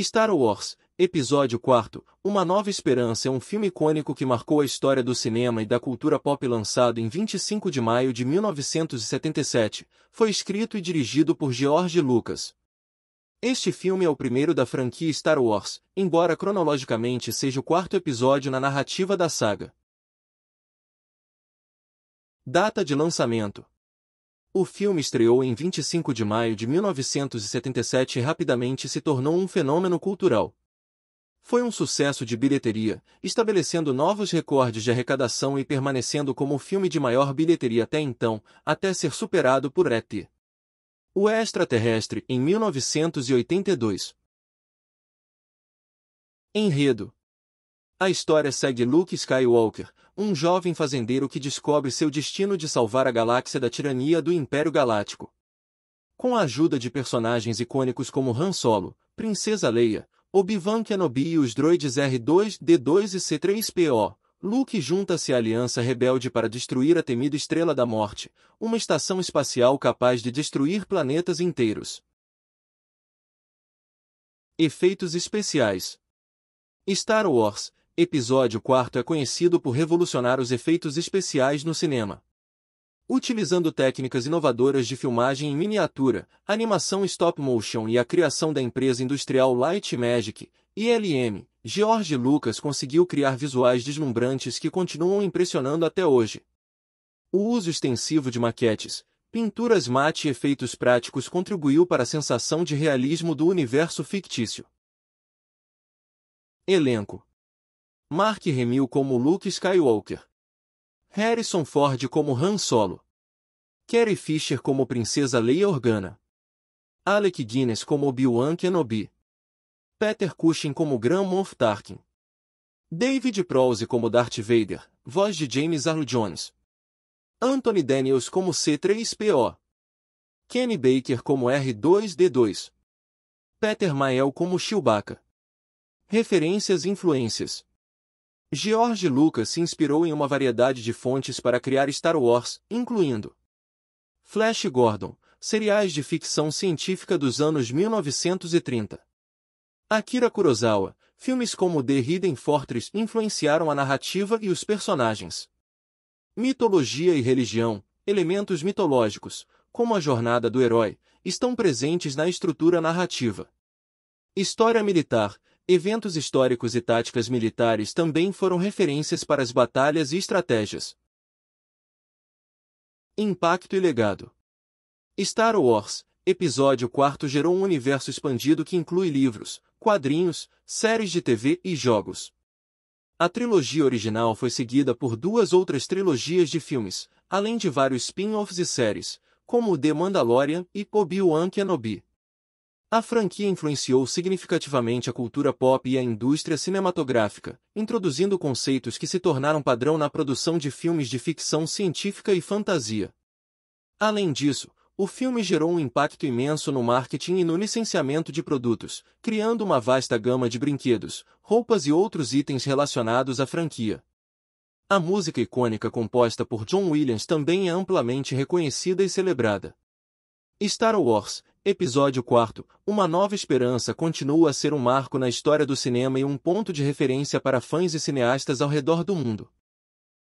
Star Wars, Episódio 4, Uma Nova Esperança é um filme icônico que marcou a história do cinema e da cultura pop lançado em 25 de maio de 1977, foi escrito e dirigido por George Lucas. Este filme é o primeiro da franquia Star Wars, embora cronologicamente seja o quarto episódio na narrativa da saga. Data de lançamento o filme estreou em 25 de maio de 1977 e rapidamente se tornou um fenômeno cultural. Foi um sucesso de bilheteria, estabelecendo novos recordes de arrecadação e permanecendo como o filme de maior bilheteria até então, até ser superado por E.T. O Extraterrestre, em 1982. Enredo A história segue Luke Skywalker, um jovem fazendeiro que descobre seu destino de salvar a galáxia da tirania do Império Galáctico. Com a ajuda de personagens icônicos como Han Solo, Princesa Leia, Obi-Wan Kenobi e os droides R2-D2 e C-3PO, Luke junta-se à Aliança Rebelde para destruir a temida Estrela da Morte, uma estação espacial capaz de destruir planetas inteiros. Efeitos especiais Star Wars Episódio 4 é conhecido por revolucionar os efeitos especiais no cinema. Utilizando técnicas inovadoras de filmagem em miniatura, animação stop motion e a criação da empresa industrial Light Magic, ILM, George Lucas conseguiu criar visuais deslumbrantes que continuam impressionando até hoje. O uso extensivo de maquetes, pinturas mate e efeitos práticos contribuiu para a sensação de realismo do universo fictício. Elenco Mark Hamill como Luke Skywalker. Harrison Ford como Han Solo. Carrie Fisher como Princesa Leia Organa. Alec Guinness como Obi-Wan Kenobi. Peter Cushing como Grand Moff Tarkin. David Prowse como Darth Vader, voz de James Earl Jones. Anthony Daniels como C3PO. Kenny Baker como R2D2. Peter Mael como Chewbacca. Referências e influências. George Lucas se inspirou em uma variedade de fontes para criar Star Wars, incluindo Flash Gordon, seriais de ficção científica dos anos 1930. Akira Kurosawa, filmes como The Hidden Fortress influenciaram a narrativa e os personagens. Mitologia e religião, elementos mitológicos, como a jornada do herói, estão presentes na estrutura narrativa. História militar, eventos históricos e táticas militares também foram referências para as batalhas e estratégias. Impacto e legado Star Wars, episódio 4 gerou um universo expandido que inclui livros, quadrinhos, séries de TV e jogos. A trilogia original foi seguida por duas outras trilogias de filmes, além de vários spin-offs e séries, como The Mandalorian e Obi-Wan Kenobi. A franquia influenciou significativamente a cultura pop e a indústria cinematográfica, introduzindo conceitos que se tornaram padrão na produção de filmes de ficção científica e fantasia. Além disso, o filme gerou um impacto imenso no marketing e no licenciamento de produtos, criando uma vasta gama de brinquedos, roupas e outros itens relacionados à franquia. A música icônica composta por John Williams também é amplamente reconhecida e celebrada. Star Wars Episódio 4 Uma Nova Esperança continua a ser um marco na história do cinema e um ponto de referência para fãs e cineastas ao redor do mundo.